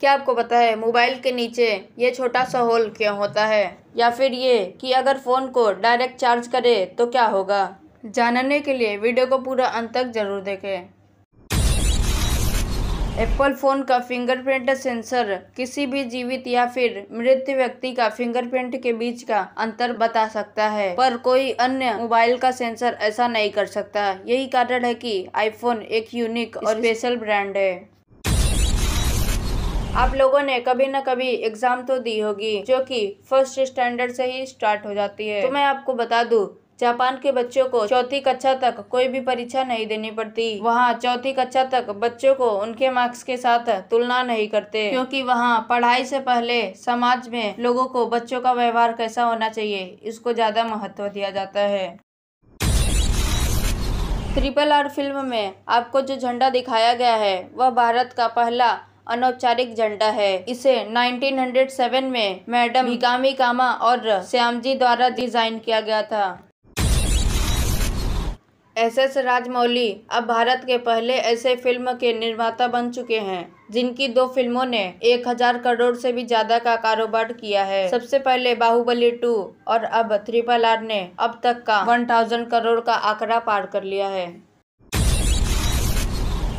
क्या आपको पता है मोबाइल के नीचे ये छोटा सा होल क्यों होता है या फिर ये कि अगर फ़ोन को डायरेक्ट चार्ज करे तो क्या होगा जानने के लिए वीडियो को पूरा अंत तक जरूर देखें एप्पल फ़ोन का फिंगरप्रिंट सेंसर किसी भी जीवित या फिर मृत व्यक्ति का फिंगरप्रिंट के बीच का अंतर बता सकता है पर कोई अन्य मोबाइल का सेंसर ऐसा नहीं कर सकता यही कारण है कि आईफोन एक यूनिक और स्पेशल ब्रांड है आप लोगों ने कभी ना कभी एग्जाम तो दी होगी जो कि फर्स्ट स्टैंडर्ड से ही स्टार्ट हो जाती है तो मैं आपको बता दू जापान के बच्चों को चौथी कक्षा तक कोई भी परीक्षा नहीं देनी पड़ती वहाँ चौथी कक्षा तक बच्चों को उनके मार्क्स के साथ तुलना नहीं करते क्योंकि वहाँ पढ़ाई से पहले समाज में लोगों को बच्चों का व्यवहार कैसा होना चाहिए इसको ज्यादा महत्व दिया जाता है ट्रिपल आर फिल्म में आपको जो झंडा दिखाया गया है वह भारत का पहला अनौपचारिक झंडा है इसे 1907 में मैडम हिकामी हम्म। कामा और श्यामजी द्वारा डिजाइन किया गया था एस एस राजमौली अब भारत के पहले ऐसे फिल्म के निर्माता बन चुके हैं जिनकी दो फिल्मों ने एक हजार करोड़ से भी ज्यादा का कारोबार किया है सबसे पहले बाहुबली टू और अब ट्रिपल आर ने अब तक का वन थाउजेंड करोड़ का आंकड़ा पार कर लिया है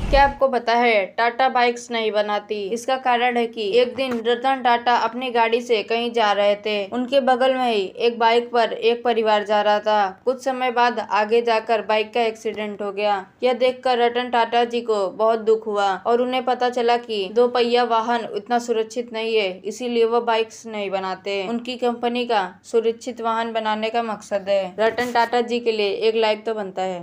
क्या आपको पता है टाटा बाइक्स नहीं बनाती इसका कारण है कि एक दिन रतन टाटा अपनी गाड़ी से कहीं जा रहे थे उनके बगल में ही एक बाइक पर एक परिवार जा रहा था कुछ समय बाद आगे जाकर बाइक का एक्सीडेंट हो गया यह देखकर रतन टाटा जी को बहुत दुख हुआ और उन्हें पता चला कि दो पहिया वाहन उतना सुरक्षित नहीं है इसीलिए वो बाइक्स नहीं बनाते उनकी कंपनी का सुरक्षित वाहन बनाने का मकसद है रतन टाटा जी के लिए एक लाइक तो बनता है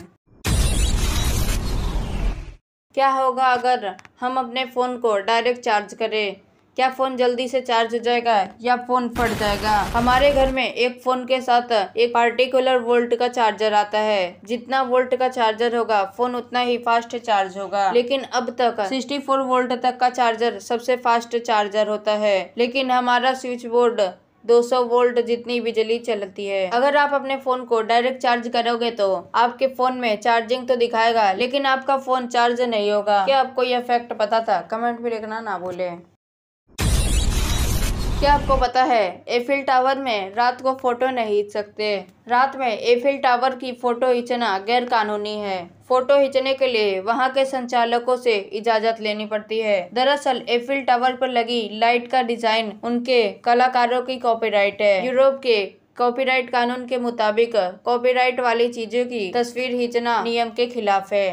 क्या होगा अगर हम अपने फ़ोन को डायरेक्ट चार्ज करें क्या फ़ोन जल्दी से चार्ज हो जाएगा या फ़ोन फट जाएगा हमारे घर में एक फ़ोन के साथ एक पार्टिकुलर वोल्ट का चार्जर आता है जितना वोल्ट का चार्जर होगा फ़ोन उतना ही फास्ट चार्ज होगा लेकिन अब तक 64 वोल्ट तक का चार्जर सबसे फास्ट चार्जर होता है लेकिन हमारा स्विच बोर्ड 200 वोल्ट जितनी बिजली चलती है अगर आप अपने फोन को डायरेक्ट चार्ज करोगे तो आपके फोन में चार्जिंग तो दिखाएगा लेकिन आपका फोन चार्ज नहीं होगा क्या आपको यह फैक्ट पता था कमेंट में लिखना ना भूले क्या आपको पता है एफिल टावर में रात को फोटो नहीं खींच सकते रात में एफिल टावर की फोटो खींचना गैर कानूनी है फोटो खींचने के लिए वहां के संचालकों से इजाजत लेनी पड़ती है दरअसल एफिल टावर पर लगी लाइट का डिजाइन उनके कलाकारों की कॉपीराइट है यूरोप के कॉपीराइट कानून के मुताबिक कॉपीराइट वाली चीजों की तस्वीर खींचना नियम के खिलाफ है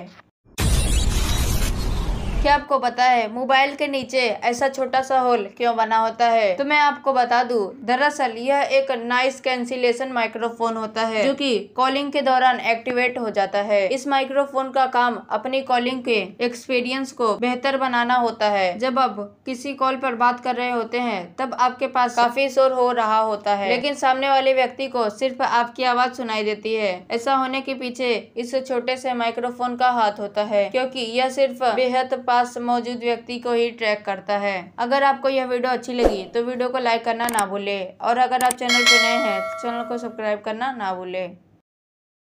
क्या आपको पता है मोबाइल के नीचे ऐसा छोटा सा होल क्यों बना होता है तो मैं आपको बता दूं दरअसल यह एक नाइस कैंसिलेशन माइक्रोफोन होता है जो कि कॉलिंग के दौरान एक्टिवेट हो जाता है इस माइक्रोफोन का काम अपनी कॉलिंग के एक्सपीरियंस को बेहतर बनाना होता है जब आप किसी कॉल पर बात कर रहे होते हैं तब आपके पास काफी शोर हो रहा होता है लेकिन सामने वाले व्यक्ति को सिर्फ आपकी आवाज सुनाई देती है ऐसा होने के पीछे इस छोटे से माइक्रोफोन का हाथ होता है क्योंकि यह सिर्फ बेहद पास मौजूद व्यक्ति को ही ट्रैक करता है अगर आपको यह वीडियो अच्छी लगी तो वीडियो को लाइक करना ना भूले और अगर आप चैनल पर नए हैं तो चैनल को सब्सक्राइब करना ना भूले